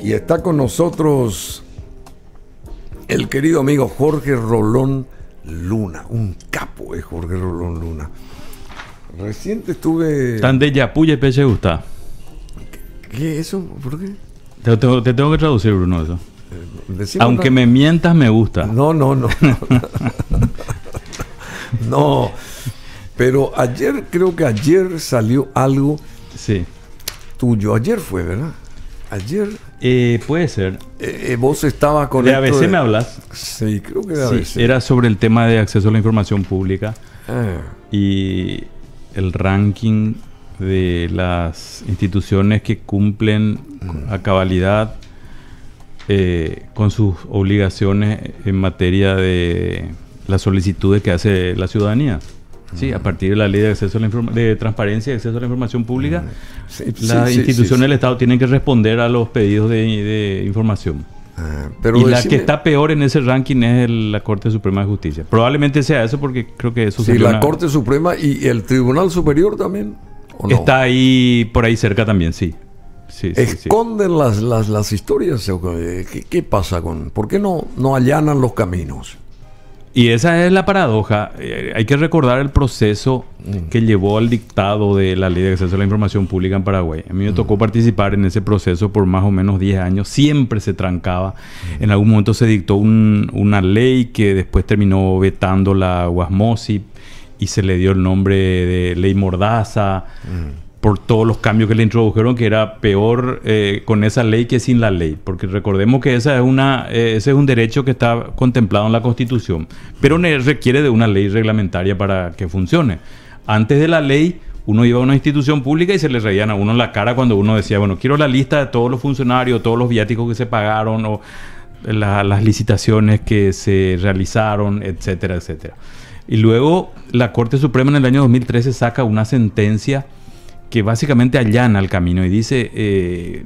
Y está con nosotros el querido amigo Jorge Rolón Luna. Un capo es eh, Jorge Rolón Luna. Reciente estuve. Tan de Yapuya y gusta. ¿Qué eso? ¿Por qué? Te, tengo que traducir, Bruno, eso. Eh, Aunque me mientas, me gusta. No, no, no. no. Pero ayer, creo que ayer salió algo sí. tuyo. Ayer fue, ¿verdad? Ayer eh, puede ser. Eh, eh, vos estabas con de ABC me hablas. Sí, creo que era Era sobre el tema de acceso a la información pública ah. y el ranking de las instituciones que cumplen a cabalidad con sus obligaciones en materia de las solicitudes que hace la ciudadanía. Sí, a partir de la ley de acceso de transparencia y acceso a la información pública, mm. las instituciones del Estado tienen que responder a los pedidos de, información. Ah, pero y la que está peor en ese ranking es la Corte Suprema de Justicia. Probablemente sea eso porque creo que eso... Sí, la Corte Suprema y el Tribunal Superior también. Está ahí, por ahí cerca también, sí. Sí, esconden Las, las, historias. ¿Qué, pasa con.? ¿Por qué no, no allanan los caminos? Y esa es la paradoja. Eh, hay que recordar el proceso mm. que llevó al dictado de la ley de acceso a la información pública en Paraguay. A mí me mm. tocó participar en ese proceso por más o menos 10 años. Siempre se trancaba. En algún momento se dictó una ley que después terminó vetando la Guasmosi y se le dio el nombre de ley Mordaza. Mm por todos los cambios que le introdujeron, que era peor eh, con esa ley que sin la ley, porque recordemos que esa es una, eh, ese es un derecho que está contemplado en la Constitución, pero requiere de una ley reglamentaria para que funcione. Antes de la ley, uno iba a una institución pública y se le reían a uno en la cara cuando uno decía, bueno, quiero la lista de todos los funcionarios, todos los viáticos que se pagaron, o las licitaciones que se realizaron, etcétera, etcétera. Y luego la Corte Suprema en el año 2013 saca una sentencia que básicamente allana el camino y dice, eh,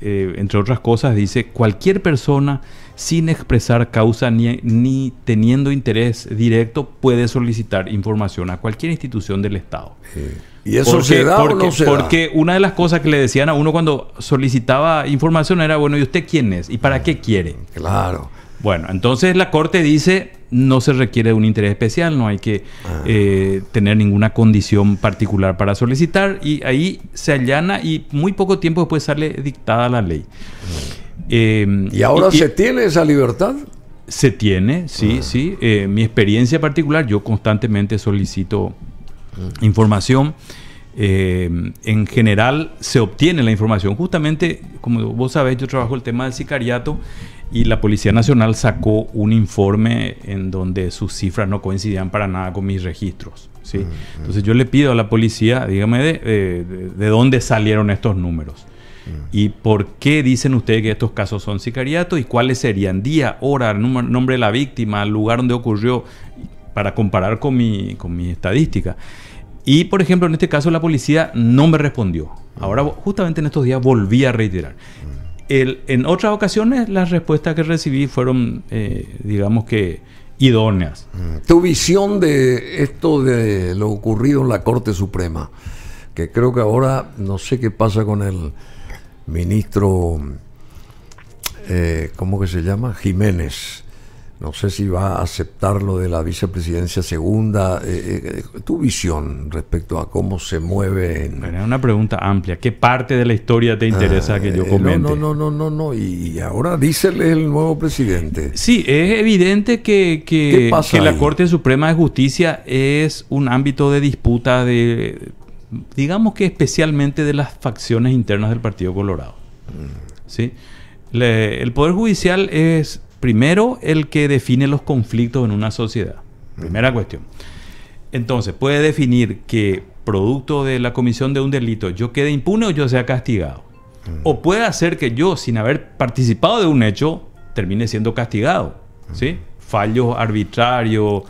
eh, entre otras cosas, dice, cualquier persona sin expresar causa ni, ni, teniendo interés directo puede solicitar información a cualquier institución del Estado. Eh, ¿Y eso porque, se da porque, Porque una de las cosas que le decían a uno cuando solicitaba información era, bueno, ¿y usted quién es? ¿Y para qué quiere? Claro. Bueno, entonces la Corte dice no se requiere un interés especial, no hay que ah. eh, tener ninguna condición particular para solicitar y ahí se allana y muy poco tiempo después sale dictada la ley. Mm. Em, ¿Y ahora se tiene esa libertad? Se tiene, sí, ah. sí. Eh, mi experiencia particular, yo constantemente solicito mm. información. Em, en general se obtiene la información. Justamente, como vos sabés, yo trabajo el tema del sicariato y la Policía Nacional sacó un informe en donde sus cifras no coincidían para nada con mis registros. ¿sí? Mm, Entonces mm. yo le pido a la policía, dígame de, dónde salieron estos números. Mm. ¿Y por qué dicen ustedes que estos casos son sicariatos? ¿Y cuáles serían? Día, hora, nombre de la víctima, lugar donde ocurrió, para comparar con mi, con mi estadística. Y, por ejemplo, en este caso la policía no me respondió. Ahora, justamente en estos días, volví a reiterar en otras ocasiones las respuestas que recibí fueron, eh, digamos que, idóneas. Mm. Tu visión de esto de lo ocurrido en la Corte Suprema, que creo que ahora no sé qué pasa con el ministro, eh, ¿cómo que se llama? Jiménez. No sé si va a aceptar lo de la vicepresidencia segunda. Eh, eh, tu visión respecto a cómo se mueve. una pregunta amplia. ¿Qué parte de la historia te interesa ah, que yo eh, comente? No, no, no, no, no. Y ahora dísele el nuevo presidente. Sí, es evidente que, la Corte Suprema de Justicia es un ámbito de disputa de, digamos que especialmente de las facciones internas del Partido Colorado. Mm. ¿Sí? el Poder Judicial es primero el que define los conflictos en una sociedad. Primera cuestión. Entonces, puede definir que producto de la comisión de un delito yo quede impune o yo sea castigado. O puede hacer que yo, sin haber participado de un hecho, termine siendo castigado. ¿sí? Fallos arbitrarios,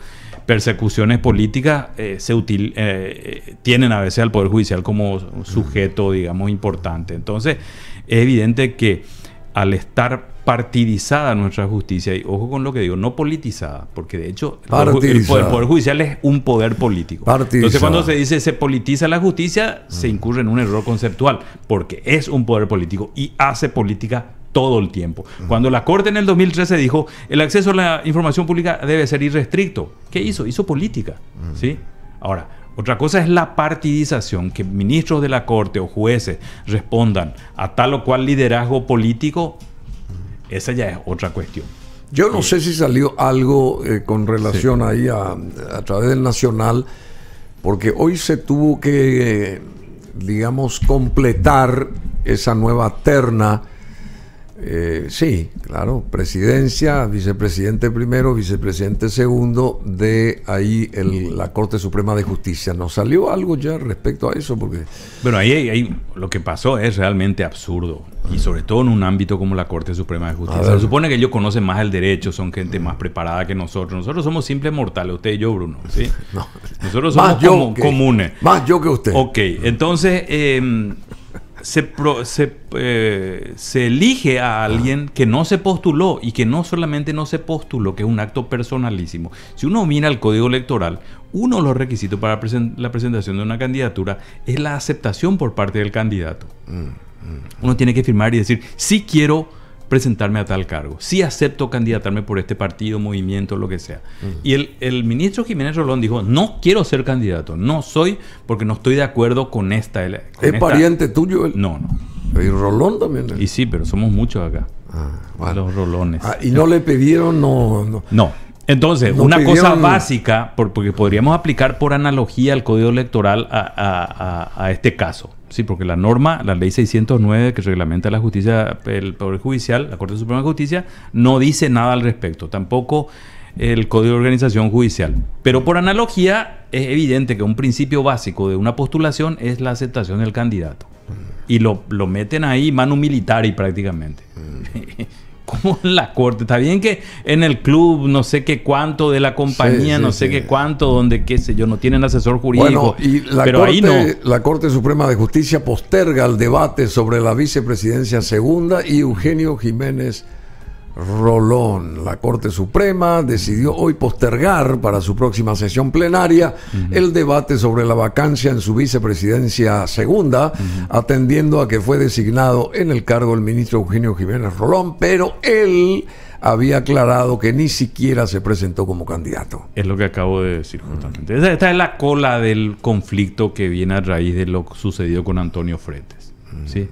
persecuciones políticas eh, se eh, eh, tienen a veces al Poder Judicial como sujeto, digamos, importante. Entonces, es evidente que al estar partidizada nuestra justicia, y ojo con lo que digo, no politizada, porque de hecho el, poder, Judicial es un poder político. Entonces cuando se dice se politiza la justicia, se mm. incurre en un error conceptual, porque es un poder político y hace política todo el tiempo. Mm. Cuando la Corte en el 2013 dijo el acceso a la información pública debe ser irrestricto, ¿qué hizo? Hizo política. Mm. ¿sí? Ahora, otra cosa es la partidización, que ministros de la Corte o jueces respondan a tal o cual liderazgo político esa ya es otra cuestión. Yo no eh, sé si salió algo eh, con relación ahí a, a, través del Nacional, porque hoy se tuvo que, eh, digamos, completar esa nueva terna eh, sí, claro, presidencia, vicepresidente primero, vicepresidente segundo, de ahí el, la Corte Suprema de Justicia. ¿Nos salió algo ya respecto a eso? Porque... Bueno, ahí, ahí lo que pasó es realmente absurdo, y sobre todo en un ámbito como la Corte Suprema de Justicia. Se supone que ellos conocen más el derecho, son gente más preparada que nosotros. Nosotros somos simples mortales, usted y yo, Bruno. ¿sí? No. Nosotros somos más yo que, comunes. Más yo que usted. Ok, entonces... Eh, eh, se, elige a alguien que no se postuló y que no solamente no se postuló, que es un acto personalísimo. Si uno mira el código electoral, uno de los requisitos para la presentación de una candidatura es la aceptación por parte del candidato. Mm, mm. Uno tiene que firmar y decir, sí quiero presentarme a tal cargo, si acepto candidatarme por este partido, movimiento, lo que sea. Y el, ministro Jiménez Rolón dijo, no quiero ser candidato, no soy porque no estoy de acuerdo con esta... Con ¿Es pariente tuyo? El... No, no. ¿Y Rolón también? Y sí, pero somos muchos acá. Ah, Los Rolones. Ah, ¿Y no le pidieron? No. No. Entonces, una cosa básica, porque podríamos aplicar por analogía el código electoral a este caso. Sí, porque la norma, la ley 609 que reglamenta la justicia, el Poder Judicial, la Corte Suprema de Justicia, no dice nada al respecto, tampoco el Código de Organización Judicial. Pero por analogía, es evidente que un principio básico de una postulación es la aceptación del candidato. Y lo, lo meten ahí mano militar y prácticamente. Mm. como en la corte. Está bien que en el club, no sé qué cuánto, de la compañía, no sé qué cuánto, donde qué sé yo, no tienen asesor jurídico. pero ahí La Corte Suprema de Justicia posterga el debate sobre la vicepresidencia segunda y Eugenio Jiménez Rolón. La Corte Suprema decidió hoy postergar para su próxima sesión plenaria el debate sobre la vacancia en su vicepresidencia segunda, atendiendo a que fue designado en el cargo el ministro Eugenio Jiménez Rolón, pero él había aclarado que ni siquiera se presentó como candidato. Es lo que acabo de decir justamente. Esta es la cola del conflicto que viene a raíz de lo sucedido con Antonio Fretes. ¿sí?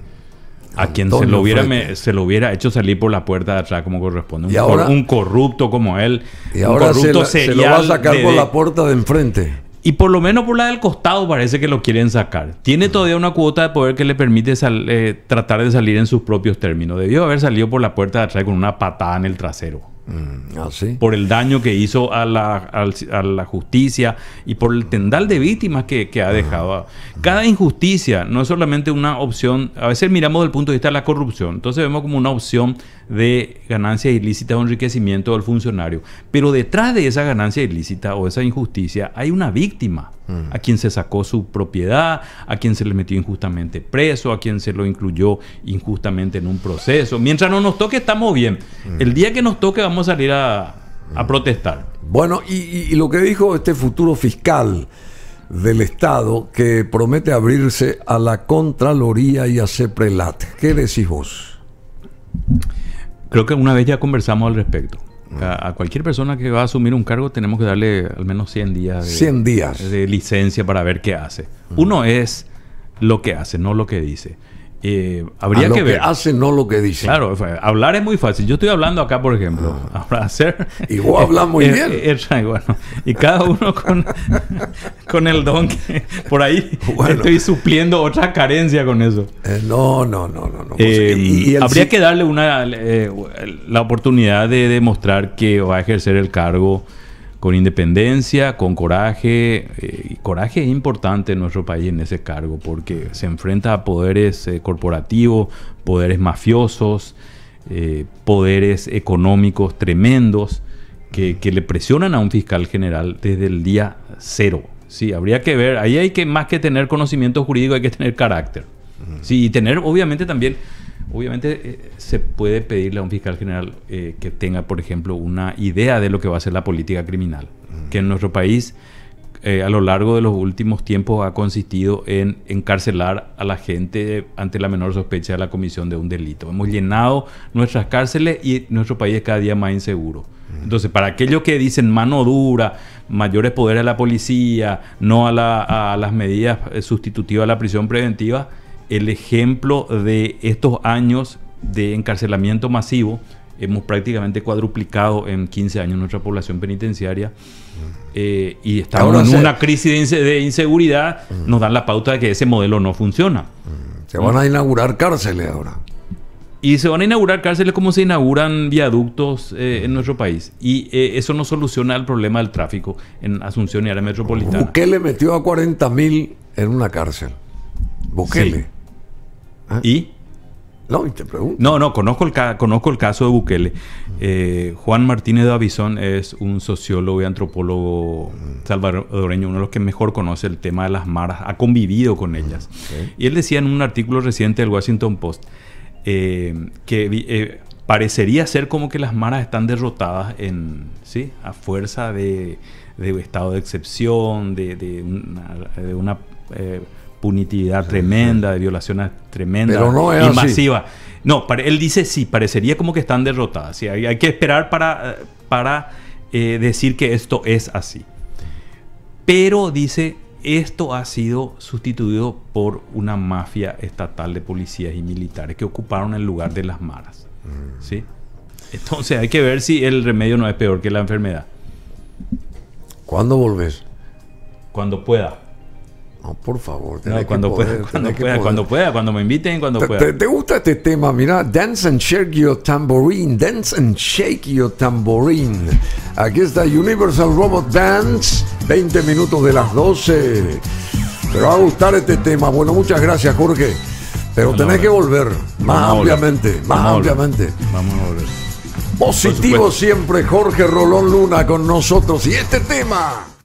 A quien se lo, hubiera, se lo hubiera hecho salir por la puerta de atrás como corresponde. Un, un corrupto como él. Y ahora se, lo va a sacar por la puerta de enfrente. Y por lo menos por la del costado parece que lo quieren sacar. Tiene todavía una cuota de poder que le permite eh, tratar de salir en sus propios términos. Debió haber salido por la puerta de atrás con una patada en el trasero. Mm, ¿ah, por el daño que hizo a la, a la, justicia y por el tendal de víctimas que, ha dejado. Cada injusticia no es solamente una opción, a veces miramos desde el punto de vista de la corrupción, entonces vemos como una opción de ganancia ilícita o enriquecimiento del funcionario, pero detrás de esa ganancia ilícita o esa injusticia hay una víctima. Mm. A quien se sacó su propiedad, a quien se le metió injustamente preso, a quien se lo incluyó injustamente en un proceso. Mientras no nos toque, estamos bien. Mm. El día que nos toque, vamos a salir a, mm. protestar. Bueno, y, y, lo que dijo este futuro fiscal del Estado que promete abrirse a la Contraloría y a CEPRELAT. ¿Qué decís vos? Creo que una vez ya conversamos al respecto. A, cualquier persona que va a asumir un cargo tenemos que darle al menos 100 días 100 días. de licencia para ver qué hace. Uno es lo que hace, no lo que dice. Eh, habría lo que ver. hace no lo que dice Claro, hablar es muy fácil. Yo estoy hablando acá, por ejemplo. Ah. hacer. Y vos hablas muy eh, bien. Eh, y cada uno con, con el don que por ahí estoy supliendo otra carencia con eso. no, no, no, no. no. Pues, ¿Y, habría que darle una la oportunidad de demostrar que va a ejercer el cargo con independencia, con coraje. Eh, coraje es importante en nuestro país en ese cargo porque se enfrenta a poderes eh, corporativos, poderes mafiosos, eh, poderes económicos tremendos que, le presionan a un fiscal general desde el día cero. Sí, habría que ver, ahí hay que más que tener conocimiento jurídico, hay que tener carácter. Sí, y tener obviamente también Obviamente eh, se puede pedirle a un fiscal general eh, que tenga, por ejemplo, una idea de lo que va a ser la política criminal, que en nuestro país eh, a lo largo de los últimos tiempos ha consistido en encarcelar a la gente ante la menor sospecha de la comisión de un delito. Hemos llenado nuestras cárceles y nuestro país es cada día más inseguro. Entonces, para aquellos que dicen mano dura, mayores poderes a la policía, no a las medidas sustitutivas a la prisión preventiva, el ejemplo de estos años de encarcelamiento masivo, hemos prácticamente cuadruplicado en 15 años nuestra población penitenciaria mm. eh, y estamos en una crisis de, inseguridad, mm. nos dan la pauta de que ese modelo no funciona. Mm. Se van a inaugurar cárceles ahora. Y se van a inaugurar cárceles como se inauguran viaductos eh, en nuestro país. Y eh, eso no soluciona el problema del tráfico en Asunción y área metropolitana. Bukele metió a 40 mil en una cárcel. Bukele. Ah. ¿Y? No, te pregunto. No, no, conozco el, conozco el caso de Bukele. Eh, Juan Martínez de es un sociólogo y antropólogo salvadoreño, uno de los que mejor conoce el tema de las maras, ha convivido con mm, ellas. Y él decía en un artículo reciente del Washington Post eh, que eh, parecería ser como que las maras están derrotadas en, ¿sí? a fuerza de, estado de excepción, de, una, punitividad tremenda, de violaciones tremendas y masivas. No, él dice sí, parecería como que están derrotadas. hay, que esperar para, eh, para eh, decir que esto es así. Pero dice, esto ha sido sustituido por una mafia estatal de policías y militares que ocuparon el lugar de las maras. Mm. ¿sí? Entonces hay que ver si el remedio no es peor que la enfermedad. ¿Cuándo volver? Cuando pueda por favor, cuando, pueda, cuando, pueda, cuando, me inviten, cuando ¿Te, pueda. Te, gusta este tema? mira Dance and Shake Your Tambourine, Dance and Shake Your Tambourine. Aquí está Universal Robot Dance, 20 minutos de las 12. Te va a gustar este tema. Bueno, muchas gracias, Jorge. Pero tenés que volver, más ampliamente, más ampliamente. Vamos a volver. Positivo siempre, Jorge Rolón Luna con nosotros. Y este tema.